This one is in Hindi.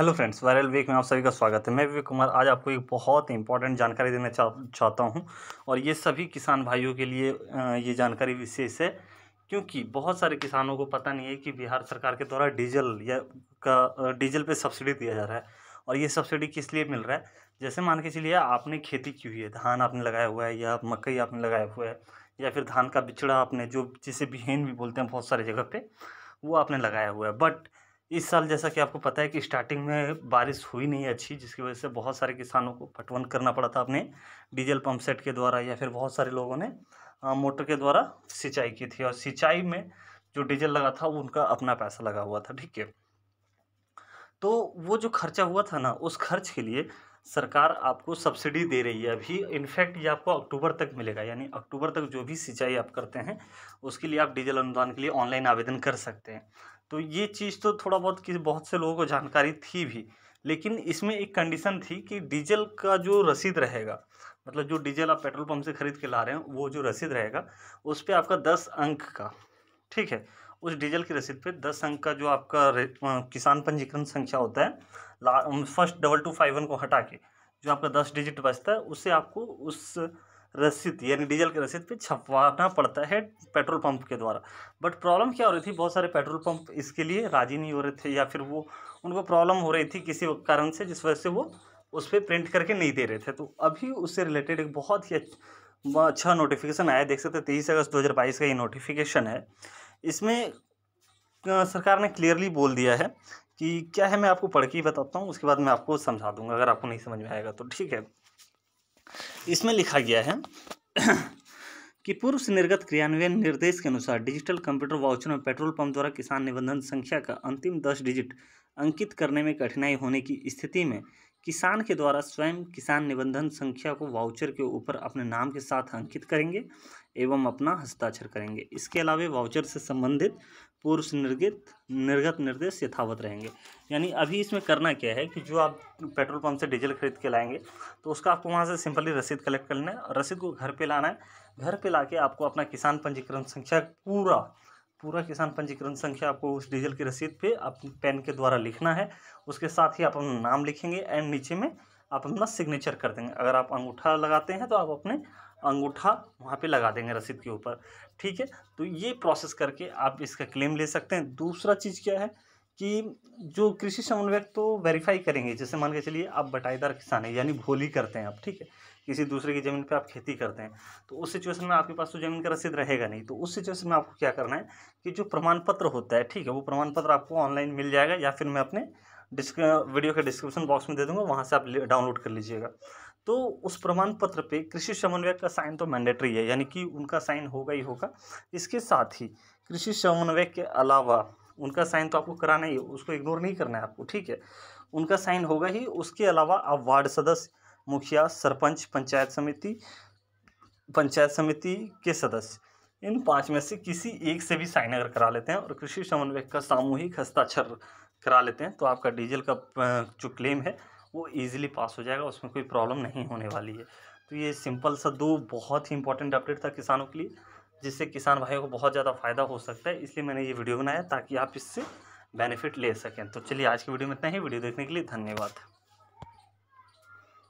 हेलो फ्रेंड्स वायरल वीक में आप सभी का स्वागत है मैं विवेक कुमार आज आपको एक बहुत इंपॉर्टेंट जानकारी देना चाह चाहता हूं और ये सभी किसान भाइयों के लिए ये जानकारी विशेष है क्योंकि बहुत सारे किसानों को पता नहीं है कि बिहार सरकार के द्वारा डीजल या का डीजल पे सब्सिडी दिया जा रहा है और ये सब्सिडी किस लिए मिल रहा है जैसे मान के चलिए आपने खेती की हुई है धान आपने लगाया हुआ है या मकई आपने लगाया हुआ है या फिर धान का बिचड़ा आपने जो जिसे बिहेन भी बोलते हैं बहुत सारी जगह पर वो आपने लगाया हुआ है बट इस साल जैसा कि आपको पता है कि स्टार्टिंग में बारिश हुई नहीं अच्छी जिसकी वजह से बहुत सारे किसानों को पटवन करना पड़ा था अपने डीजल पंप सेट के द्वारा या फिर बहुत सारे लोगों ने मोटर के द्वारा सिंचाई की थी और सिंचाई में जो डीजल लगा था वो उनका अपना पैसा लगा हुआ था ठीक है तो वो जो खर्चा हुआ था ना उस खर्च के लिए सरकार आपको सब्सिडी दे रही है अभी इनफैक्ट ये आपको अक्टूबर तक मिलेगा यानी अक्टूबर तक जो भी सिंचाई आप करते हैं उसके लिए आप डीजल अनुदान के लिए ऑनलाइन आवेदन कर सकते हैं तो ये चीज़ तो थोड़ा बहुत किसी बहुत से लोगों को जानकारी थी भी लेकिन इसमें एक कंडीशन थी कि डीजल का जो रसीद रहेगा मतलब जो डीजल आप पेट्रोल पंप से ख़रीद के ला रहे हैं वो जो रसीद रहेगा उस पर आपका दस अंक का ठीक है उस डीजल की रसीद पे दस अंक का जो आपका आ, किसान पंजीकरण संख्या होता है first double two five one को हटा के जो आपका दस डिजिट बचता है उससे आपको उस रसीद यानी डीजल की रसीद पे छपवाना पड़ता है पेट्रोल पंप के द्वारा बट प्रॉब्लम क्या हो रही थी बहुत सारे पेट्रोल पंप इसके लिए राज़ी नहीं हो रहे थे या फिर वो उनको प्रॉब्लम हो रही थी किसी कारण से जिस वजह से वो उस पर प्रिंट करके नहीं दे रहे थे तो अभी उससे रिलेटेड एक बहुत ही अच्छा नोटिफिकेशन आया देख सकते तेईस अगस्त दो का ये नोटिफिकेशन है इसमें सरकार ने क्लियरली बोल दिया है कि क्या है मैं आपको पढ़ के ही बताता हूँ उसके बाद मैं आपको समझा दूंगा अगर आपको नहीं समझ में आएगा तो ठीक है इसमें लिखा गया है कि पूर्व निर्गत क्रियान्वयन निर्देश के अनुसार डिजिटल कंप्यूटर वाउचर में पेट्रोल पंप द्वारा किसान निबंधन संख्या का अंतिम दस डिजिट अंकित करने में कठिनाई होने की स्थिति में किसान के द्वारा स्वयं किसान निबंधन संख्या को वाउचर के ऊपर अपने नाम के साथ अंकित करेंगे एवं अपना हस्ताक्षर करेंगे इसके अलावा वाउचर से संबंधित पूर्व निर्गत निर्गत निर्देश यथावत रहेंगे यानी अभी इसमें करना क्या है कि जो आप पेट्रोल पंप से डीजल खरीद के लाएंगे तो उसका आपको वहाँ से सिंपली रसीद कलेक्ट कर लेना है रसीद को घर पे लाना है घर पे लाके आपको अपना किसान पंजीकरण संख्या पूरा पूरा किसान पंजीकरण संख्या आपको उस डीजल की रसीद पर आप पेन के द्वारा लिखना है उसके साथ ही आप अपना नाम लिखेंगे एंड नीचे में आप अपना सिग्नेचर कर देंगे अगर आप अंगूठा लगाते हैं तो आप अपने अंगूठा वहाँ पे लगा देंगे रसीद के ऊपर ठीक है तो ये प्रोसेस करके आप इसका क्लेम ले सकते हैं दूसरा चीज़ क्या है कि जो कृषि समन्वयक तो वेरीफाई करेंगे जैसे मान के चलिए आप बटाईदार किसान हैं यानी भोली करते हैं आप ठीक है किसी दूसरे की ज़मीन पे आप खेती करते हैं तो उस सिचुएशन में आपके पास तो ज़मीन का रसीद रहेगा नहीं तो उस सिचुएशन में आपको क्या करना है कि जो प्रमाण पत्र होता है ठीक है वो प्रमाण पत्र आपको ऑनलाइन मिल जाएगा या फिर मैं अपने डिस्क वीडियो के डिस्क्रिप्शन बॉक्स में दे दूँगा वहाँ से आप डाउनलोड कर लीजिएगा तो उस प्रमाण पत्र पे कृषि समन्वयक का साइन तो मैंडेटरी है यानी कि उनका साइन होगा ही होगा इसके साथ ही कृषि समन्वयक के अलावा उनका साइन तो आपको कराना ही उसको इग्नोर नहीं करना है आपको ठीक है उनका साइन होगा ही उसके अलावा आप वार्ड सदस्य मुखिया सरपंच पंचायत समिति पंचायत समिति के सदस्य इन पांच में से किसी एक से भी साइन अगर करा लेते हैं और कृषि समन्वयक का सामूहिक हस्ताक्षर करा लेते हैं तो आपका डीजल का जो क्लेम है वो ईजिली पास हो जाएगा उसमें कोई प्रॉब्लम नहीं होने वाली है तो ये सिंपल सा दो बहुत ही इंपॉर्टेंट अपडेट था किसानों के लिए जिससे किसान भाइयों को बहुत ज़्यादा फ़ायदा हो सकता है इसलिए मैंने ये वीडियो बनाया ताकि आप इससे बेनिफिट ले सकें तो चलिए आज की वीडियो में इतना ही वीडियो देखने के लिए धन्यवाद